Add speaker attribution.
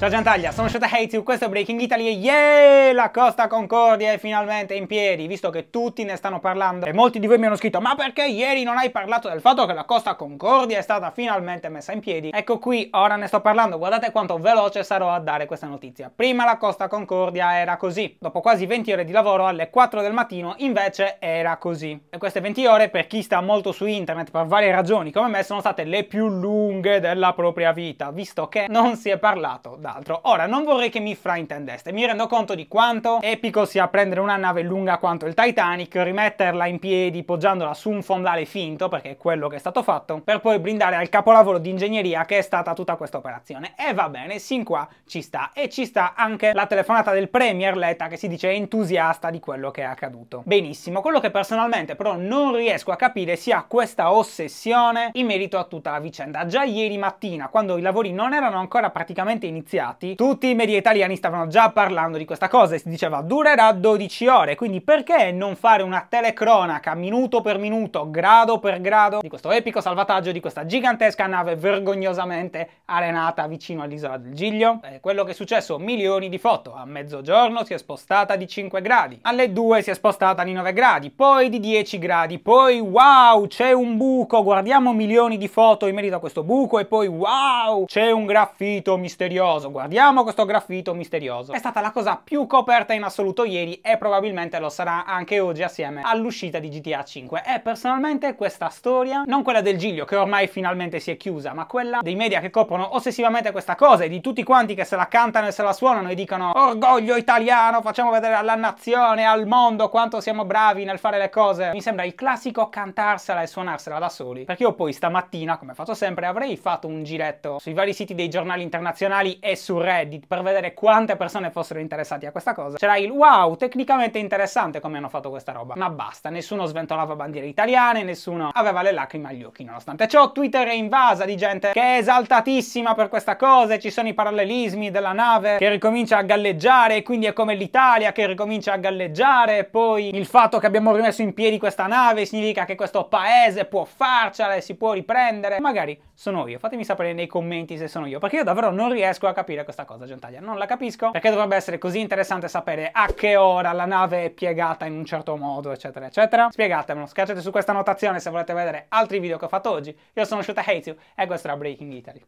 Speaker 1: Ciao Giantaglia, sono Shota Hatew, questo è Breaking Italy e yeah, la Costa Concordia è finalmente in piedi, visto che tutti ne stanno parlando e molti di voi mi hanno scritto ma perché ieri non hai parlato del fatto che la Costa Concordia è stata finalmente messa in piedi? Ecco qui, ora ne sto parlando, guardate quanto veloce sarò a dare questa notizia. Prima la Costa Concordia era così, dopo quasi 20 ore di lavoro alle 4 del mattino invece era così. E queste 20 ore per chi sta molto su internet per varie ragioni come me sono state le più lunghe della propria vita, visto che non si è parlato da quant'altro. Ora, non vorrei che mi fraintendeste, mi rendo conto di quanto epico sia prendere una nave lunga quanto il Titanic, rimetterla in piedi poggiandola su un fondale finto, perché è quello che è stato fatto, per poi blindare al capolavoro di ingegneria che è stata tutta questa operazione. E va bene, sin qua ci sta. E ci sta anche la telefonata del Premier Letta che si dice entusiasta di quello che è accaduto. Benissimo, quello che personalmente però non riesco a capire sia questa ossessione in merito a tutta la vicenda. Già ieri mattina, quando i lavori non erano ancora praticamente iniziati, negoziati, tutti i media italiani stavano già parlando di questa cosa e si diceva durerà 12 ore, quindi perché non fare una telecronaca minuto per minuto, grado per grado di questo epico salvataggio di questa gigantesca nave vergognosamente arenata vicino all'isola del Giglio? Beh, quello che è successo, milioni di foto, a mezzogiorno si è spostata di 5 gradi, alle 2 si è spostata di 9 gradi, poi di 10 gradi, poi wow c'è un buco, guardiamo milioni di foto in merito a questo buco e poi wow c'è un graffito misterioso, guardiamo questo graffito misterioso. È stata la cosa più coperta in assoluto ieri e probabilmente lo sarà anche oggi assieme all'uscita di GTA 5. E personalmente questa storia, non quella del Giglio che ormai finalmente si è chiusa, ma quella dei media che coprono ossessivamente questa cosa e di tutti quanti che se la cantano e se la suonano e dicono orgoglio italiano, facciamo vedere alla nazione, al mondo quanto siamo bravi nel fare le cose. Mi sembra il classico cantarsela e suonarsela da soli. Perché io poi stamattina, come faccio sempre, avrei fatto un giretto sui vari siti dei giornali internazionali e su Reddit per vedere quante persone fossero interessate a questa cosa, c'era il wow, tecnicamente interessante come hanno fatto questa roba. Ma basta, nessuno sventolava bandiere italiane, nessuno aveva le lacrime agli occhi. Nonostante ciò, Twitter è invasa di gente che è esaltatissima per questa cosa e ci sono i parallelismi della nave che ricomincia a galleggiare e quindi è come l'Italia che ricomincia a galleggiare. Poi il fatto che abbiamo rimesso in piedi questa nave significa che questo paese può farcela e si può riprendere. Magari sono io, fatemi sapere nei commenti se sono io, perché io davvero non riesco a capire capire questa cosa, Giantaglia. Non la capisco perché dovrebbe essere così interessante sapere a che ora la nave è piegata in un certo modo, eccetera, eccetera. Spiegatemelo, schiacciate su questa notazione se volete vedere altri video che ho fatto oggi. Io sono Shuta Heizio e questo era Breaking Italy.